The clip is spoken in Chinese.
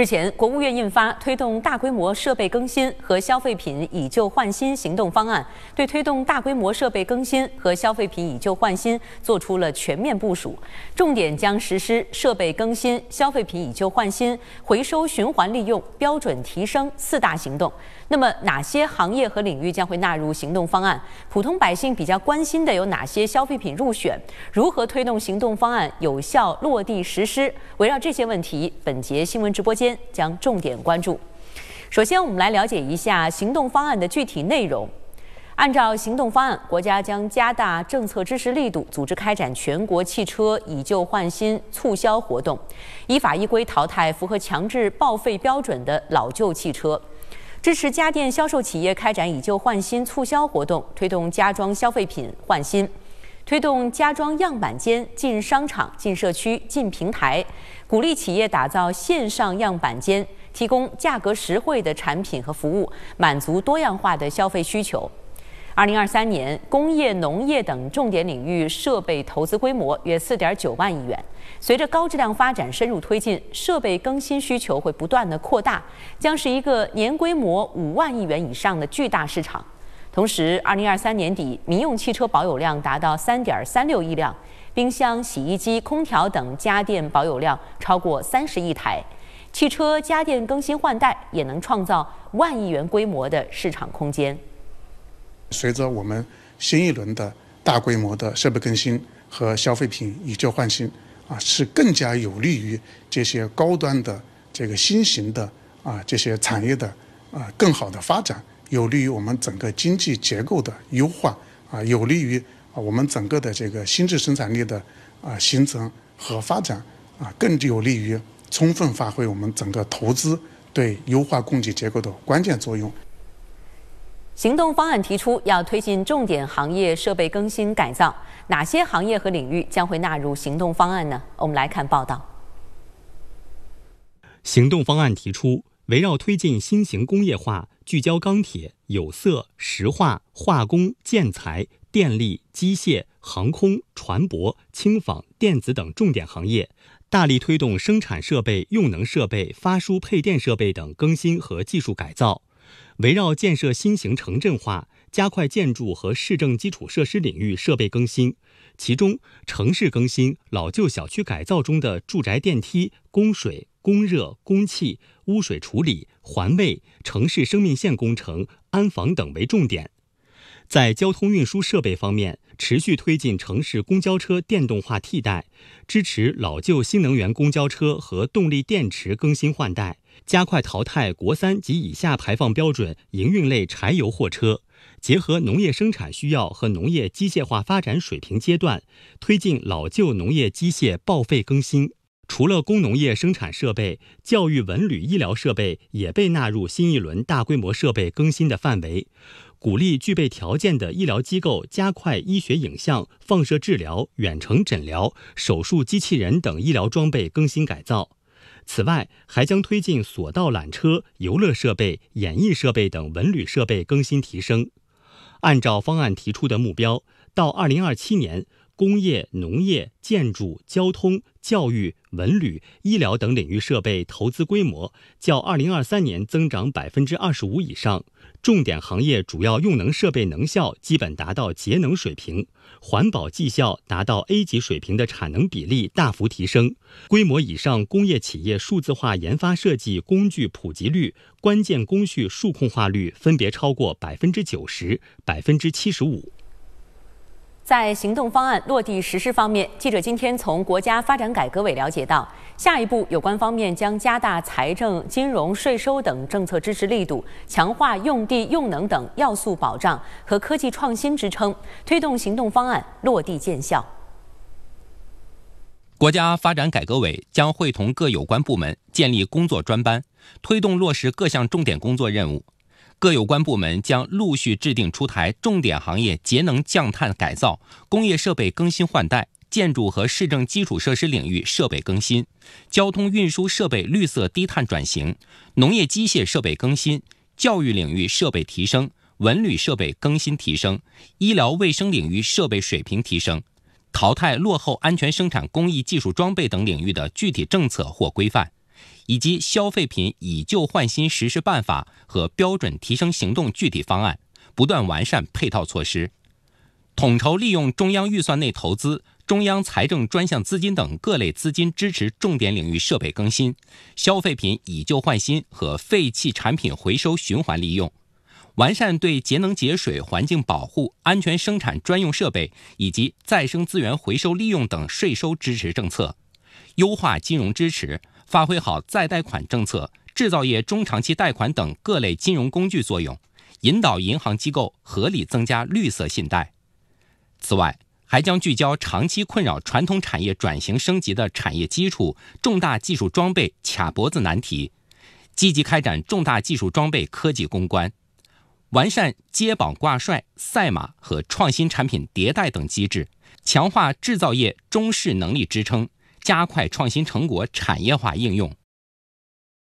日前，国务院印发《推动大规模设备更新和消费品以旧换新行动方案》，对推动大规模设备更新和消费品以旧换新作出了全面部署，重点将实施设备更新、消费品以旧换新、回收循环利用、标准提升四大行动。那么，哪些行业和领域将会纳入行动方案？普通百姓比较关心的有哪些消费品入选？如何推动行动方案有效落地实施？围绕这些问题，本节新闻直播间。将重点关注。首先，我们来了解一下行动方案的具体内容。按照行动方案，国家将加大政策支持力度，组织开展全国汽车以旧换新促销活动，依法依规淘汰符合强制报废标准的老旧汽车，支持家电销售企业开展以旧换新促销活动，推动家装消费品换新。推动家装样板间进商场、进社区、进平台，鼓励企业打造线上样板间，提供价格实惠的产品和服务，满足多样化的消费需求。二零二三年，工业、农业等重点领域设备投资规模约四点九万亿元。随着高质量发展深入推进，设备更新需求会不断的扩大，将是一个年规模五万亿元以上的巨大市场。同时，二零二三年底，民用汽车保有量达到三点三六亿辆，冰箱、洗衣机、空调等家电保有量超过三十亿台。汽车、家电更新换代也能创造万亿元规模的市场空间。随着我们新一轮的大规模的设备更新和消费品以旧换新，啊，是更加有利于这些高端的这个新型的啊这些产业的啊更好的发展。有利于我们整个经济结构的优化啊，有利于啊我们整个的这个新质生产力的啊形成和发展啊，更有利于充分发挥我们整个投资对优化供给结构的关键作用。行动方案提出要推进重点行业设备更新改造，哪些行业和领域将会纳入行动方案呢？我们来看报道。行动方案提出。围绕推进新型工业化，聚焦钢铁、有色、石化、化工、建材、电力、机械、航空、船舶、轻纺、电子等重点行业，大力推动生产设备、用能设备、发输配电设备等更新和技术改造；围绕建设新型城镇化，加快建筑和市政基础设施领域设备更新，其中城市更新、老旧小区改造中的住宅电梯、供水。供热、供气、污水处理、环卫、城市生命线工程、安防等为重点，在交通运输设备方面，持续推进城市公交车电动化替代，支持老旧新能源公交车和动力电池更新换代，加快淘汰国三及以下排放标准营运类柴油货车，结合农业生产需要和农业机械化发展水平阶段，推进老旧农业机械报废更新。除了工农业生产设备、教育、文旅、医疗设备也被纳入新一轮大规模设备更新的范围，鼓励具备条件的医疗机构加快医学影像、放射治疗、远程诊疗、手术机器人等医疗装备更新改造。此外，还将推进索道、缆车、游乐设备、演艺设备等文旅设备更新提升。按照方案提出的目标，到2027年。工业、农业、建筑、交通、教育、文旅、医疗等领域设备投资规模较2023年增长25%以上，重点行业主要用能设备能效基本达到节能水平，环保绩效达到 A 级水平的产能比例大幅提升，规模以上工业企业数字化研发设计工具普及率、关键工序数控化率分别超过90%、75%。在行动方案落地实施方面，记者今天从国家发展改革委了解到，下一步有关方面将加大财政、金融、税收等政策支持力度，强化用地、用能等要素保障和科技创新支撑，推动行动方案落地见效。国家发展改革委将会同各有关部门建立工作专班，推动落实各项重点工作任务。各有关部门将陆续制定出台重点行业节能降碳改造、工业设备更新换代、建筑和市政基础设施领域设备更新、交通运输设备绿色低碳转型、农业机械设备更新、教育领域设备提升、文旅设备更新提升、医疗卫生领域设备水平提升、淘汰落后安全生产工艺技术装备等领域的具体政策或规范。以及消费品以旧换新实施办法和标准提升行动具体方案，不断完善配套措施，统筹利用中央预算内投资、中央财政专项资金等各类资金支持重点领域设备更新、消费品以旧换新和废弃产品回收循环利用，完善对节能节水、环境保护、安全生产专用设备以及再生资源回收利用等税收支持政策，优化金融支持。发挥好再贷款政策、制造业中长期贷款等各类金融工具作用，引导银行机构合理增加绿色信贷。此外，还将聚焦长期困扰传统产业转型升级的产业基础、重大技术装备卡脖子难题，积极开展重大技术装备科技攻关，完善揭榜挂帅、赛马和创新产品迭代等机制，强化制造业中试能力支撑。加快创新成果产业化应用。